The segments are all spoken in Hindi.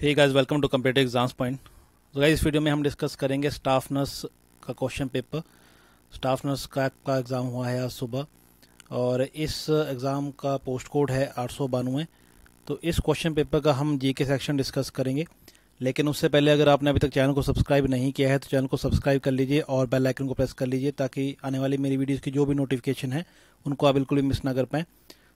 hey guys welcome to computer exams point तो गाइस इस वीडियो में हम डिस्कस करेंगे स्टाफ नर्स का क्वेश्चन पेपर स्टाफ नर्स का का एग्ज़ाम हुआ है आज सुबह और इस एग्ज़ाम का पोस्ट कोड है आठ सौ बानवे तो इस क्वेश्चन पेपर का हम जी के सेक्शन डिस्कस करेंगे लेकिन उससे पहले अगर आपने अभी तक चैनल को सब्सक्राइब नहीं किया है तो चैनल को सब्सक्राइब कर लीजिए और बेल आइकन को प्रेस कर लीजिए ताकि आने वाली मेरी वीडियोज़ की जो भी नोटिफिकेशन है उनको आप बिल्कुल भी मिस ना कर पाएँ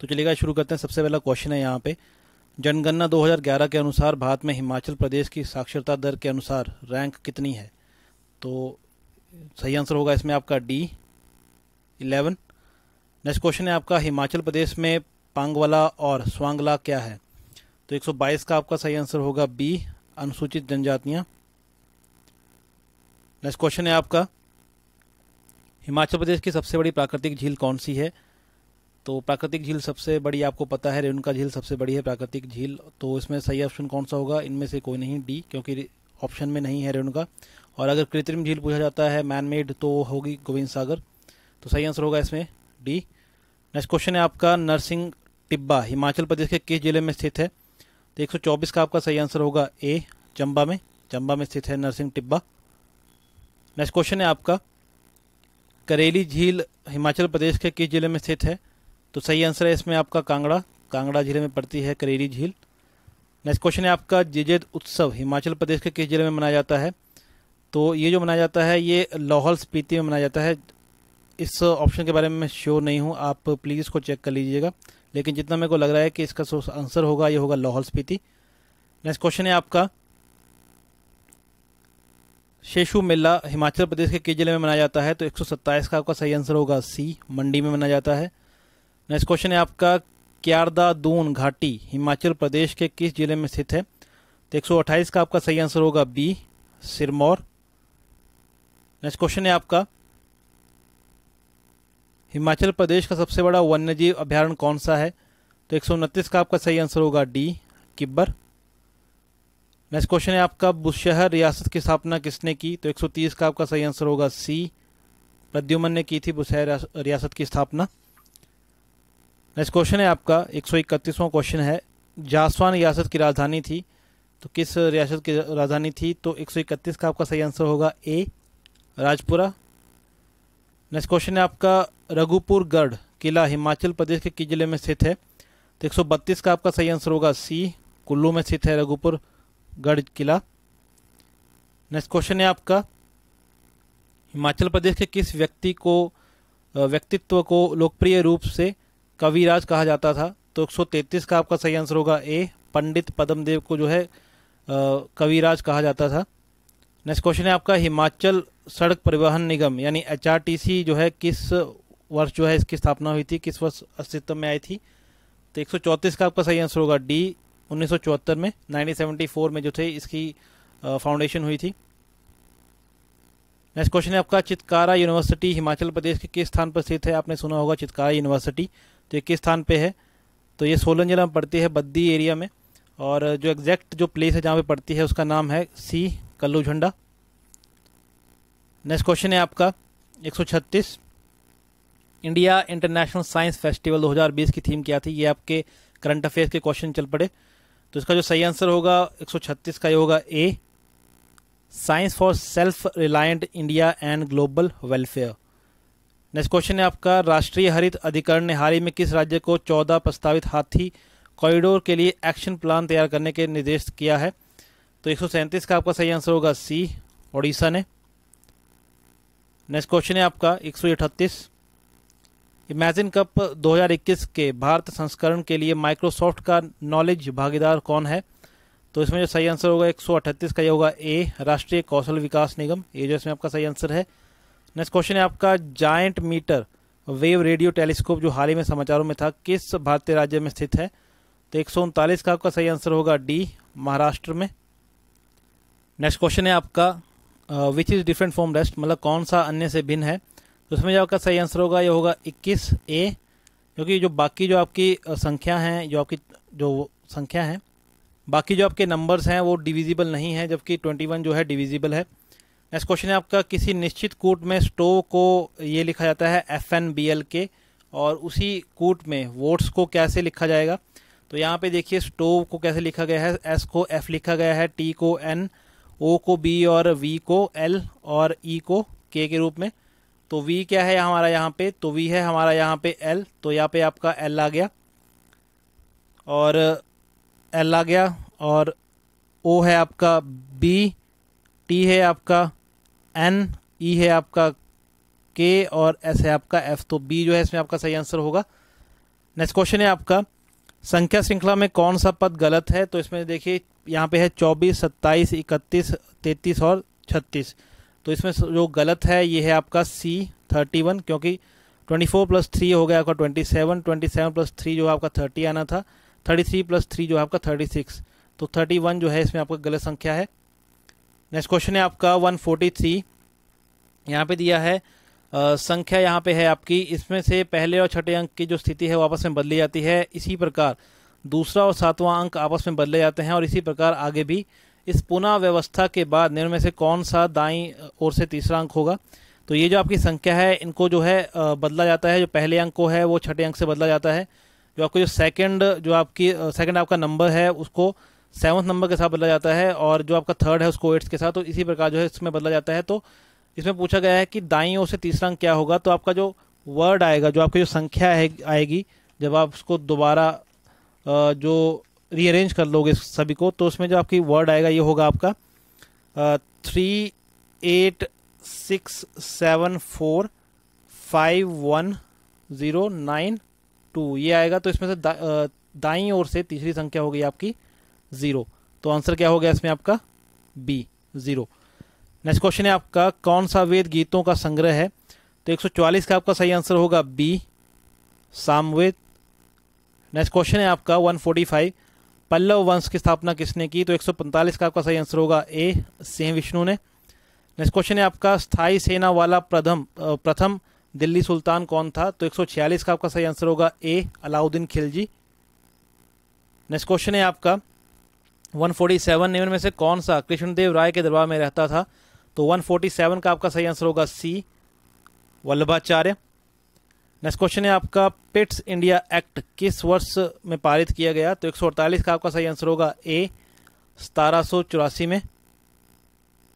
तो चलिएगा शुरू करते हैं सबसे पहला क्वेश्चन है यहाँ पे जनगणना 2011 के अनुसार भारत में हिमाचल प्रदेश की साक्षरता दर के अनुसार रैंक कितनी है तो सही आंसर होगा इसमें आपका डी इलेवन नेक्स्ट क्वेश्चन है आपका हिमाचल प्रदेश में पांगवाला और स्वांगला क्या है तो 122 का आपका सही आंसर होगा बी अनुसूचित जनजातियाँ नेक्स्ट क्वेश्चन है आपका हिमाचल प्रदेश की सबसे बड़ी प्राकृतिक झील कौन सी है तो प्राकृतिक झील सबसे बड़ी आपको पता है रेणुका झील सबसे बड़ी है प्राकृतिक झील तो इसमें सही ऑप्शन कौन सा होगा इनमें से कोई नहीं डी क्योंकि ऑप्शन में नहीं है रेणुका और अगर कृत्रिम झील पूछा जाता है मैन मेड तो होगी गोविंद सागर तो सही आंसर होगा इसमें डी नेक्स्ट क्वेश्चन है आपका नरसिंह टिब्बा हिमाचल प्रदेश के किस जिले में स्थित है तो एक का आपका सही आंसर होगा ए चंबा में चंबा में स्थित है नरसिंह टिब्बा नेक्स्ट क्वेश्चन है आपका करेली झील हिमाचल प्रदेश के किस जिले में स्थित है तो सही आंसर है इसमें आपका कांगड़ा कांगड़ा जिले में पड़ती है करेरी झील नेक्स्ट क्वेश्चन है आपका जेजेद उत्सव हिमाचल प्रदेश के किस जिले में मनाया जाता है तो ये जो मनाया जाता है ये लाहौल स्पीति में मनाया जाता है इस ऑप्शन के बारे में मैं श्योर नहीं हूँ आप प्लीज़ इसको चेक कर लीजिएगा लेकिन जितना मेरे को लग रहा है कि इसका आंसर होगा ये होगा लाहौल स्पीति नेक्स्ट क्वेश्चन है आपका शेषु मेला हिमाचल प्रदेश के किस जिले में मनाया जाता है तो एक का आपका सही आंसर होगा सी मंडी में मनाया जाता है नेक्स्ट क्वेश्चन है आपका क्यारदा दून घाटी हिमाचल प्रदेश के किस जिले में स्थित है तो एक का आपका सही आंसर होगा बी सिरमौर नेक्स्ट क्वेश्चन है आपका हिमाचल प्रदेश का सबसे बड़ा वन्यजीव अभ्यारण्य कौन सा है तो एक का आपका सही आंसर होगा डी किब्बर नेक्स्ट क्वेश्चन है आपका बुशहर रियासत की स्थापना किसने की तो 130 का आपका सही आंसर होगा सी प्रद्युमन ने की थी बुशहर रियासत की स्थापना नेक्स्ट क्वेश्चन है आपका एक सौ इकतीसवां क्वेश्चन है जासवान रियासत की राजधानी थी तो किस रियासत की राजधानी थी तो 131 का आपका सही आंसर होगा ए राजपुरा नेक्स्ट क्वेश्चन है आपका रघुपुर गढ़ किला हिमाचल प्रदेश के किस जिले में स्थित है तो 132 का आपका सही आंसर होगा सी कुल्लू में स्थित है रघुपुर गढ़ किला नेक्स्ट क्वेश्चन है आपका हिमाचल प्रदेश के किस व्यक्ति को व्यक्तित्व को लोकप्रिय रूप से कविराज कहा जाता था तो 133 का आपका सही आंसर होगा ए पंडित पदमदेव को जो है कविराज कहा जाता था नेक्स्ट क्वेश्चन है आपका हिमाचल सड़क परिवहन निगम यानी एच जो है किस वर्ष जो है इसकी स्थापना हुई थी किस वर्ष अस्तित्व में आई थी तो एक का आपका सही आंसर होगा डी 1974 में 1974 में जो थे इसकी फाउंडेशन हुई थी नेक्स्ट क्वेश्चन है आपका चितकारा यूनिवर्सिटी हिमाचल प्रदेश के किस स्थान पर स्थित है आपने सुना होगा चितकारा यूनिवर्सिटी जो किस स्थान पे है तो ये सोलन जिला में पड़ती है बद्दी एरिया में और जो एग्जैक्ट जो प्लेस है जहाँ पे पड़ती है उसका नाम है सी कल्लू झंडा नेक्स्ट क्वेश्चन है आपका 136 इंडिया इंटरनेशनल साइंस फेस्टिवल 2020 की थीम क्या थी ये आपके करंट अफेयर्स के क्वेश्चन चल पड़े तो इसका जो सही आंसर होगा एक का ये होगा a science for self reliant India and global welfare next question है आपका राष्ट्रीय हरित अधिकरण ने हाल ही में किस राज्य को चौदह प्रस्तावित हाथी कॉरिडोर के लिए एक्शन प्लान तैयार करने के निर्देश किया है तो एक का आपका सही आंसर होगा सी ओडिशा ने नेक्स्ट क्वेश्चन है आपका एक सौ इमेजिन कप 2021 के भारत संस्करण के लिए माइक्रोसॉफ्ट का नॉलेज भागीदार कौन है तो इसमें जो सही आंसर होगा एक सौ का ये होगा ए राष्ट्रीय कौशल विकास निगम ये जो इसमें आपका सही आंसर है नेक्स्ट क्वेश्चन है आपका giant metre wave radio telescope जो हाल ही में समाचारों में था किस भारतीय राज्य में स्थित है तो एक का आपका सही आंसर होगा डी महाराष्ट्र में नेक्स्ट क्वेश्चन है आपका which is different from rest मतलब कौन सा अन्य से भिन्न है तो इसमें जो आपका सही आंसर होगा ये होगा 21 ए क्योंकि जो बाकी जो आपकी संख्या हैं जो आपकी जो संख्या हैं बाकी जो आपके नंबर्स हैं वो डिविजिबल नहीं है जबकि 21 जो है डिविजिबल है नेक्स्ट क्वेश्चन है आपका किसी निश्चित कूट में स्टो को ये लिखा जाता है एफ एन बी एल के और उसी कूट में वोट्स को कैसे लिखा जाएगा तो यहाँ पे देखिए स्टोव को कैसे लिखा गया है एस को एफ लिखा गया है टी को एन ओ को बी और वी को एल और ई e को के के रूप में तो वी क्या है हमारा यहाँ पे तो वी है हमारा यहाँ पे एल तो यहाँ पे आपका एल आ गया और एल आ गया और ओ है आपका बी टी है आपका एन ई e है आपका के और एस है आपका एफ तो बी जो है इसमें आपका सही आंसर होगा नेक्स्ट क्वेश्चन है आपका संख्या श्रृंखला में कौन सा पद गलत है तो इसमें देखिए यहाँ पे है चौबीस सत्ताईस इकतीस तैतीस और छत्तीस तो इसमें जो गलत है ये है आपका सी थर्टी वन क्योंकि ट्वेंटी फोर प्लस थ्री हो गया आपका twenty seven twenty seven plus three जो है आपका थर्टी आना था थर्टी थ्री प्लस थ्री जो है आपका थर्टी सिक्स तो थर्टी वन जो है इसमें आपका गलत संख्या है नेक्स्ट क्वेश्चन है आपका 143 यहाँ पे दिया है आ, संख्या यहाँ पे है आपकी इसमें से पहले और छठे अंक की जो स्थिति है वो आपस में बदली जाती है इसी प्रकार दूसरा और सातवां अंक आपस में बदले जाते हैं और इसी प्रकार आगे भी इस पुनः व्यवस्था के बाद निर्णय में से कौन सा दाई ओर से तीसरा अंक होगा तो ये जो आपकी संख्या है इनको जो है बदला जाता है जो पहले अंक को है वो छठे अंक से बदला जाता है जो आपको जो सेकंड जो आपकी सेकंड आपका नंबर है उसको सेवन्थ नंबर के साथ बदला जाता है और जो आपका थर्ड है उसको एट्थ के साथ तो इसी प्रकार जो है इसमें बदला जाता है तो इसमें पूछा गया है कि दाई ओर से तीसरा अंक क्या होगा तो आपका जो वर्ड आएगा जो आपकी जो संख्या है आएगी जब आप उसको दोबारा जो रीअरेंज कर लोगे सभी को तो उसमें जो आपकी वर्ड आएगा ये होगा आपका three eight six seven four five one zero nine two ये आएगा तो इसमें से दा, दाई ओर से तीसरी संख्या होगी आपकी ज़ीरो तो आंसर क्या हो गया इसमें आपका बी ज़ीरो नेक्स्ट क्वेश्चन है आपका कौन सा वेद गीतों का संग्रह है तो 144 का आपका सही आंसर होगा बी सामवेद नेक्स्ट क्वेश्चन है आपका 145 पल्लव वंश की स्थापना किसने की तो 145 का आपका सही आंसर होगा ए सिंह विष्णु ने नेक्स्ट क्वेश्चन है आपका स्थाई सेना वाला प्रथम प्रथम दिल्ली सुल्तान कौन था तो 146 का आपका सही आंसर होगा A Alauddin Khilji next question है आपका 147 निम्न में से कौन सा कृष्णदेव राय के दरबार में रहता था तो 147 का आपका सही आंसर होगा सी वल्लभाचार्य नेक्स्ट क्वेश्चन है आपका पिट्स इंडिया एक्ट किस वर्ष में पारित किया गया तो 148 का आपका सही आंसर होगा ए सतारह में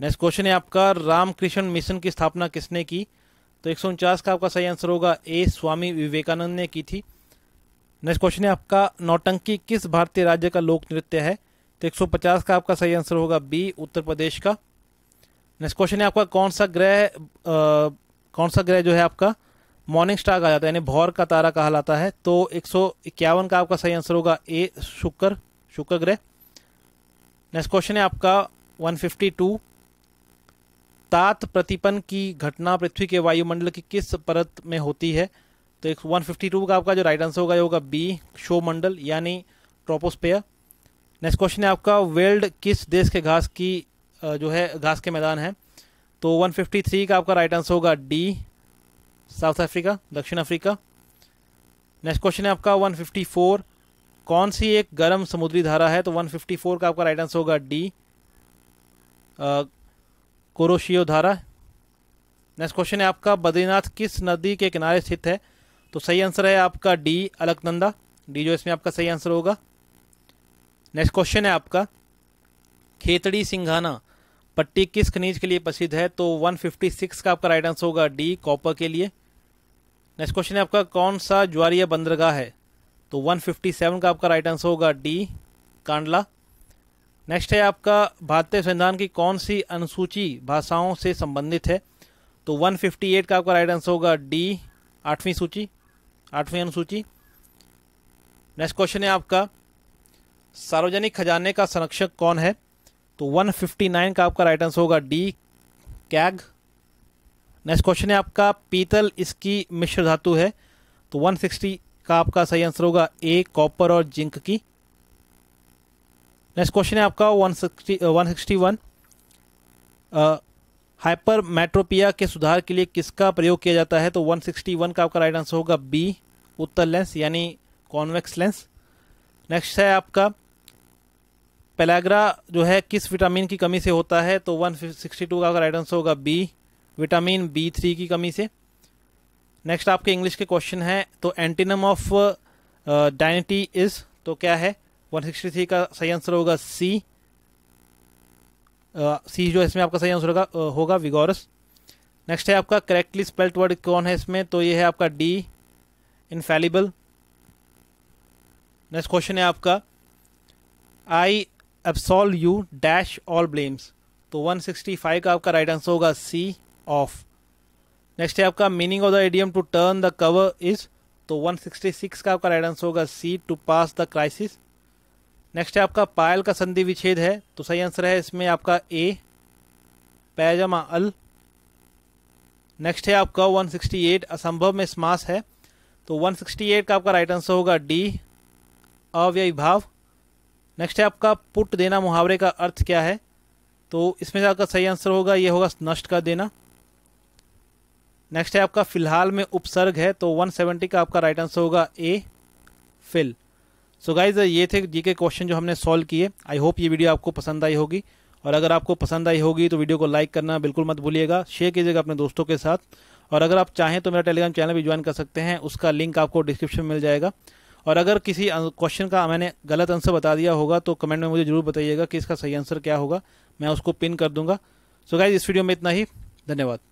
नेक्स्ट क्वेश्चन है आपका रामकृष्ण मिशन की स्थापना किसने की तो एक का आपका सही आंसर होगा ए स्वामी विवेकानंद ने की थी नेक्स्ट क्वेश्चन है आपका नौटंकी किस भारतीय राज्य का लोक नृत्य है तो एक का आपका सही आंसर होगा बी उत्तर प्रदेश का नेक्स्ट क्वेश्चन है आपका कौन सा ग्रह कौन सा ग्रह जो है आपका मॉर्निंग स्टार कहा जाता है यानी भौर का तारा कहलाता है तो एक का आपका सही आंसर होगा ए शुक्र शुक्र ग्रह नेक्स्ट क्वेश्चन है आपका 152 तात प्रतिपन की घटना पृथ्वी के वायुमंडल की किस परत में होती है तो एक 152 का आपका जो राइट आंसर होगा ये होगा बी शो मंडल यानी ट्रोपोस्पेयर नेक्स्ट क्वेश्चन है आपका वेल्ड किस देश के घास की जो है घास के मैदान है तो 153 का आपका राइट आंसर होगा डी साउथ अफ्रीका दक्षिण अफ्रीका नेक्स्ट क्वेश्चन है आपका 154 कौन सी एक गर्म समुद्री धारा है तो 154 का आपका राइट आंसर होगा डी कोरोशियो धारा नेक्स्ट क्वेश्चन है आपका बद्रीनाथ किस नदी के किनारे स्थित है तो सही आंसर है आपका डी अलकनंदा डी जो इसमें आपका सही आंसर होगा नेक्स्ट क्वेश्चन है आपका खेतड़ी सिंघाना पट्टी किस खनिज के लिए प्रसिद्ध है तो 156 का आपका राइट आंसर होगा डी कॉपर के लिए नेक्स्ट क्वेश्चन है आपका कौन सा ज्वारिया बंदरगाह है तो 157 का आपका राइट आंसर होगा डी कांडला नेक्स्ट है आपका भारतीय संविधान की कौन सी अनुसूची भाषाओं से संबंधित है तो 158 का आपका राइट आंसर होगा डी आठवीं सूची आठवीं अनुसूची नेक्स्ट क्वेश्चन है आपका सार्वजनिक खजाने का संरक्षक कौन है तो 159 का आपका राइट आंसर होगा डी कैग नेक्स्ट क्वेश्चन है आपका पीतल इसकी मिश्र धातु है तो 160 का आपका सही आंसर होगा ए कॉपर और जिंक की नेक्स्ट क्वेश्चन है आपका 160 161 हाइपर मेट्रोपिया के सुधार के लिए किसका प्रयोग किया जाता है तो 161 का आपका राइट आंसर होगा बी उत्तर लेंस यानी कॉन्वेक्स लेंस नेक्स्ट है आपका पेलाग्रा जो है किस विटामिन की कमी से होता है तो 162 का अगर आइडेंस होगा बी विटामिन बी थ्री की कमी से नेक्स्ट आपके इंग्लिश के क्वेश्चन है तो एंटीनम ऑफ डाइनिटी इज तो क्या है 163 का सही आंसर होगा सी सी uh, जो इसमें आपका सही आंसर होगा uh, होगा विगोरस नेक्स्ट है आपका करेक्टली स्पेल्ट वर्ड कौन है इसमें तो ये है आपका डी इनफेलिबल नेक्स्ट क्वेश्चन है आपका I absolve you dash all blames तो 165 का आपका राइट आंसर होगा सी ऑफ नेक्स्ट है आपका meaning of the idiom to turn the cover is तो 166 का आपका राइट आंसर होगा C to pass the crisis next है आपका पायल का संधि विच्छेद है तो सही आंसर है इसमें आपका ए पैजमा अल नेक्स्ट है आपका 168 असंभव में स्मास है तो 168 का आपका राइट आंसर होगा डी भाव नेक्स्ट है आपका पुट देना मुहावरे का अर्थ क्या है तो इसमें से आपका सही आंसर होगा ये होगा नष्ट कर देना नेक्स्ट है आपका फिलहाल में उपसर्ग है तो 170 का आपका राइट आंसर होगा ए फिल सो गाइज ये थे जी के क्वेश्चन जो हमने सॉल्व किए आई होप ये वीडियो आपको पसंद आई होगी और अगर आपको पसंद आई होगी तो वीडियो को लाइक करना बिल्कुल मत भूलिएगा शेयर कीजिएगा अपने दोस्तों के साथ और अगर आप चाहें तो मेरा टेलीग्राम चैनल भी ज्वाइन कर सकते हैं उसका लिंक आपको डिस्क्रिप्शन में मिल जाएगा और अगर किसी क्वेश्चन का मैंने गलत आंसर बता दिया होगा तो कमेंट में मुझे ज़रूर बताइएगा कि इसका सही आंसर क्या होगा मैं उसको पिन कर दूंगा सो so गाइज इस वीडियो में इतना ही धन्यवाद